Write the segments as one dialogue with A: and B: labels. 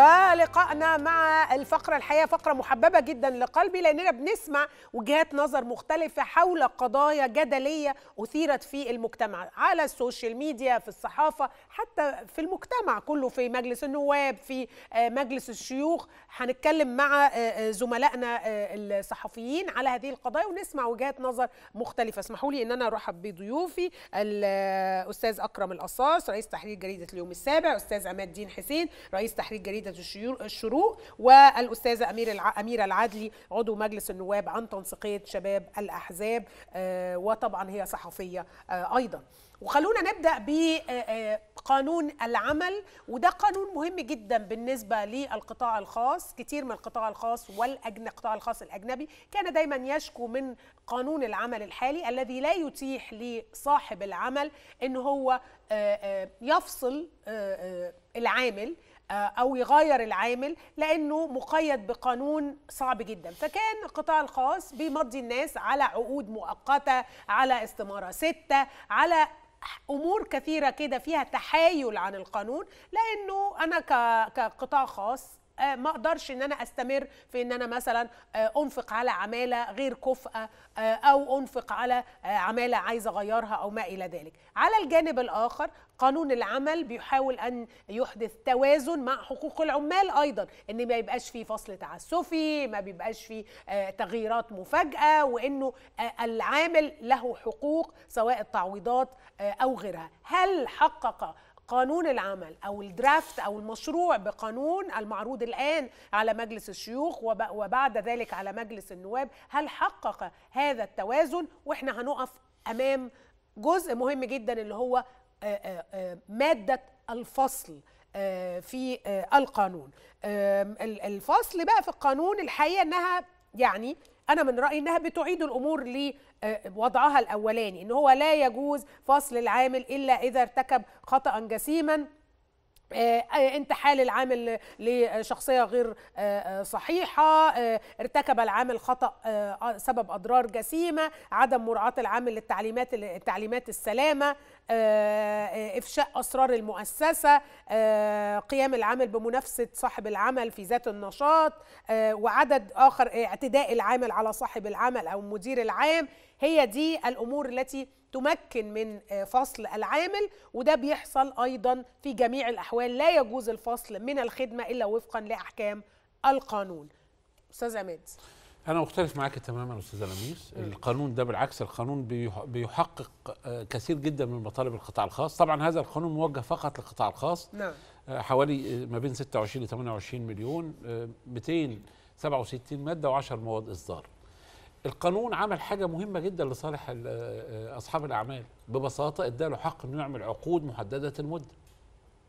A: آه، لقائنا مع الفقرة الحقيقة فقرة محببة جدا لقلبي لأننا بنسمع وجهات نظر مختلفة حول قضايا جدلية أثيرت في المجتمع على السوشيال ميديا في الصحافة حتى في المجتمع كله في مجلس النواب في آه، مجلس الشيوخ هنتكلم مع آه، زملائنا الصحفيين على هذه القضايا ونسمع وجهات نظر مختلفة اسمحوا لي أن أنا أرحب بضيوفي الأستاذ أكرم القصاص رئيس تحرير جريدة اليوم السابع أستاذ عماد دين حسين رئيس تحرير جريدة سيده الشروق والاستاذه امير اميره العدلي عضو مجلس النواب عن تنسيقيه شباب الاحزاب آه، وطبعا هي صحفيه آه، ايضا وخلونا نبدا بقانون آه، العمل وده قانون مهم جدا بالنسبه للقطاع الخاص كتير من القطاع الخاص والقطاع القطاع الخاص الاجنبي كان دايما يشكو من قانون العمل الحالي الذي لا يتيح لصاحب العمل ان هو يفصل العامل آه، او يغير العامل لانه مقيد بقانون صعب جدا فكان القطاع الخاص بيمضي الناس على عقود مؤقته على استماره سته على امور كثيره كده فيها تحايل عن القانون لانه انا كقطاع خاص آه، ما اقدرش ان انا استمر في ان انا مثلا آه، انفق على عماله غير كفؤه آه، او انفق على عماله عايزه اغيرها او ما الى ذلك على الجانب الاخر قانون العمل بيحاول ان يحدث توازن مع حقوق العمال ايضا ان ما يبقاش في فصل تعسفي ما بيبقاش في تغييرات مفاجاه وانه العامل له حقوق سواء التعويضات او غيرها هل حقق قانون العمل او الدرافت او المشروع بقانون المعروض الان على مجلس الشيوخ وبعد ذلك على مجلس النواب هل حقق هذا التوازن واحنا هنقف امام جزء مهم جدا اللي هو ماده الفصل في القانون الفصل بقى في القانون الحقيقه انها يعني انا من رايي انها بتعيد الامور لوضعها آه، الاولاني ان هو لا يجوز فصل العامل الا اذا ارتكب خطا جسيما آه، آه، انتحال العامل لشخصيه غير آه، صحيحه ارتكب العامل خطا سبب اضرار جسيمه عدم مراعاه العامل للتعليمات التعليمات السلامه افشاء اسرار المؤسسه قيام العامل بمنافسه صاحب العمل في ذات النشاط وعدد اخر اعتداء العامل على صاحب العمل او المدير العام هي دي الامور التي تمكن من آه، فصل العامل وده بيحصل ايضا في جميع الاحوال لا يجوز الفصل من الخدمه الا وفقا لاحكام القانون استاذ عماد
B: انا مختلف معك تماما استاذه لميس القانون ده بالعكس القانون بيحقق آه، كثير جدا من مطالب القطاع الخاص طبعا هذا القانون موجه فقط للقطاع الخاص نعم آه، حوالي ما بين 26 ل 28 مليون 267 ماده و10 مواد اصدار القانون عمل حاجة مهمة جدا لصالح آه، أصحاب الأعمال ببساطة اداله حق إنه يعمل عقود محددة المدة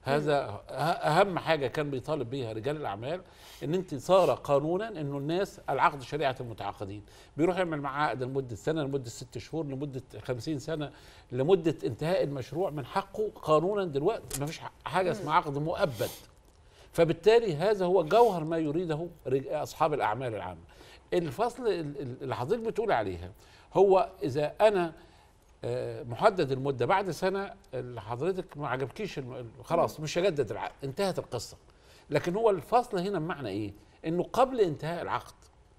B: هذا أه- أهم حاجة كان بيطالب بيها رجال الأعمال إن أنت صار قانونا إنه الناس العقد شريعة المتعاقدين بيروح يعمل معاه عقد لمدة سنة لمدة ست شهور لمدة خمسين سنة لمدة انتهاء المشروع من حقه قانونا دلوقتي مفيش حاجة اسمها عقد مؤبد فبالتالي هذا هو جوهر ما يريده أصحاب الأعمال العامة الفصل اللي حضرتك بتقول عليها هو إذا أنا آه، محدد المدة بعد سنة حضرتك ما عجبكيش خلاص مش هجدد العقد انتهت القصة لكن هو الفصل هنا بمعنى إيه إنه قبل انتهاء العقد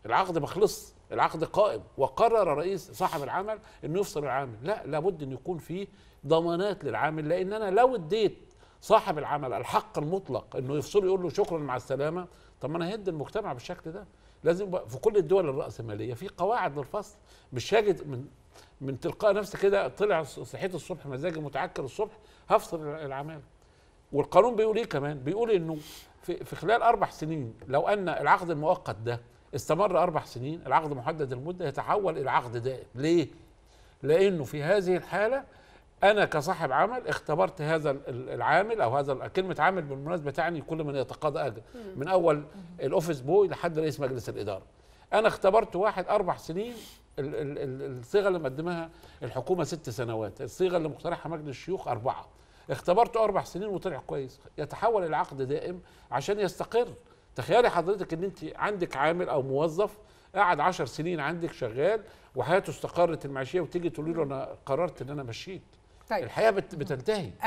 B: العقد مخلص العقد قائم وقرر رئيس صاحب العمل انه يفصل العامل لا لابد ان يكون فيه ضمانات للعامل لان انا لو اديت صاحب العمل الحق المطلق انه يفصله يقول له شكرا مع السلامه طب ما انا هد المجتمع بالشكل ده لازم في كل الدول الرأسمالية في قواعد للفصل مش هاجد من من تلقاء نفسي كده طلع صحيت الصبح مزاجي متعكر الصبح هفصل العمالة والقانون بيقول ايه كمان بيقول انه في, في خلال اربع سنين لو ان العقد المؤقت ده استمر اربع سنين العقد محدد المده يتحول الى عقد دائم ليه لانه في هذه الحاله انا كصاحب عمل اختبرت هذا العامل او هذا كلمه عامل بالمناسبه تعني كل من يتقاضى اجر من اول الاوفيس بوي لحد رئيس مجلس الاداره انا اختبرت واحد اربع سنين الصيغه اللي مقدمها الحكومه ست سنوات الصيغه اللي مقترحها مجلس الشيوخ اربعه اختبرته اربع سنين وطلع كويس يتحول العقد دائم عشان يستقر تخيلي حضرتك ان انت عندك عامل او موظف قعد عشر سنين عندك شغال وحياته استقرت المعيشيه وتيجي تقولي له انا قررت ان انا مشيت طيب. الحياه بتنتهي